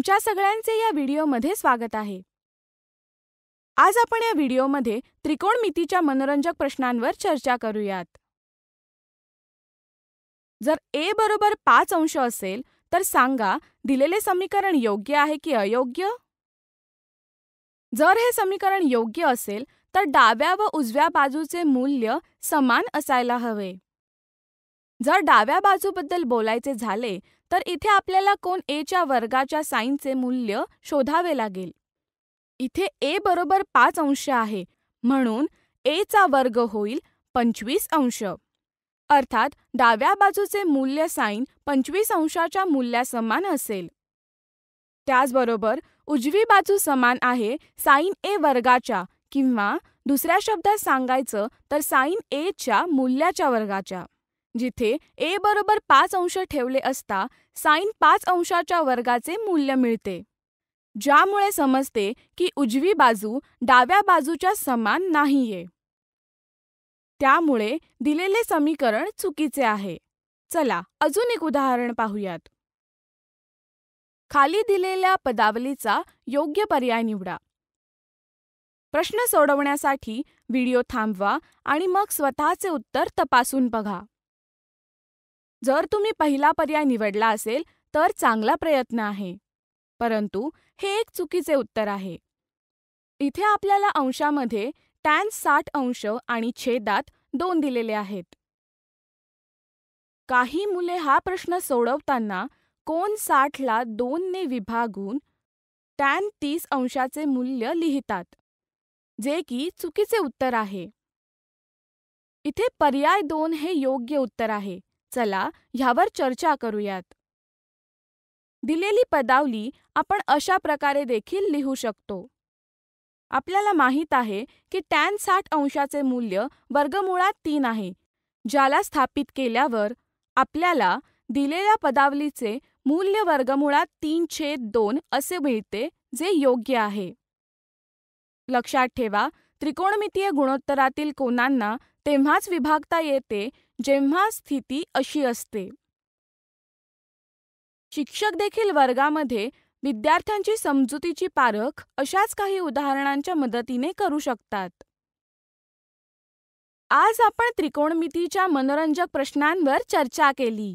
तुमच्या सगळ्यांचे या व्हिडिओमध्ये स्वागत आहे आज आपण या व्हिडिओमध्ये त्रिकोणमितीच्या मनोरंजक प्रश्नांवर चर्चा करूयात जर ए बरोबर पाच अंश असेल तर सांगा दिलेले समीकरण योग्य आहे की अयोग्य जर हे समीकरण योग्य असेल तर डाव्या व उजव्या बाजूचे मूल्य समान असायला हवे जर डाव्या बाजूबद्दल बोलायचे झाले तर इथे आपल्याला कोन ए च्या वर्गाच्या साईनचे मूल्य शोधावे लागेल इथे ए बरोबर पाच अंश आहे म्हणून ए चा वर्ग होईल पंचवीस अंश अर्थात डाव्या बाजूचे मूल्य साईन पंचवीस अंशाच्या मूल्यासमान असेल त्याचबरोबर उजवी बाजू समान आहे साईन ए वर्गाच्या किंवा दुसऱ्या शब्दात सांगायचं तर साईन एच्या मूल्याच्या वर्गाच्या जिथे ए बरोबर पाच अंश ठेवले असता साईन पाच अंशाच्या वर्गाचे मूल्य मिळते ज्यामुळे समजते की उजवी बाजू डाव्या बाजूच्या समान नाहीये त्यामुळे दिलेले समीकरण चुकीचे आहे चला अजून एक उदाहरण पाहूयात खाली दिलेल्या पदावलीचा योग्य पर्याय निवडा प्रश्न सोडवण्यासाठी व्हिडिओ थांबवा आणि मग स्वतःचे उत्तर तपासून बघा जर तुम्ही पहिला पर्याय निवडला असेल तर चांगला प्रयत्न आहे परंतु हे एक चुकीचे उत्तर आहे इथे आपल्याला अंशामध्ये टॅन साठ अंश आणि छेदात दोन दिलेले आहेत काही मुले हा प्रश्न सोडवताना कोण साठला दोनने विभागून टॅन तीस अंशाचे मूल्य लिहितात जे की चुकीचे उत्तर आहे इथे पर्याय दोन हे योग्य उत्तर आहे चला ह्यावर चर्चा करूयात दिलेली पदावली आपण अशा प्रकारे देखील लिहू शकतो आपल्याला माहीत आहे की टॅन साठ अंशाचे मूल्य वर्गमुळात तीन आहे ज्याला स्थापित केल्यावर आपल्याला दिलेल्या पदावलीचे मूल्य वर्गमुळात तीन छेद दोन असे मिळते जे योग्य आहे लक्षात ठेवा त्रिकोणमितीय गुणोत्तरातील कोनांना तेव्हाच विभागता येते जेव्हा स्थिती अशी असते शिक्षक देखील वर्गामध्ये विद्यार्थ्यांची समजुतीची पारख अशाच काही उदाहरणांच्या मदतीने करू शकतात आज आपण त्रिकोणमितीच्या मनोरंजक प्रश्नांवर चर्चा केली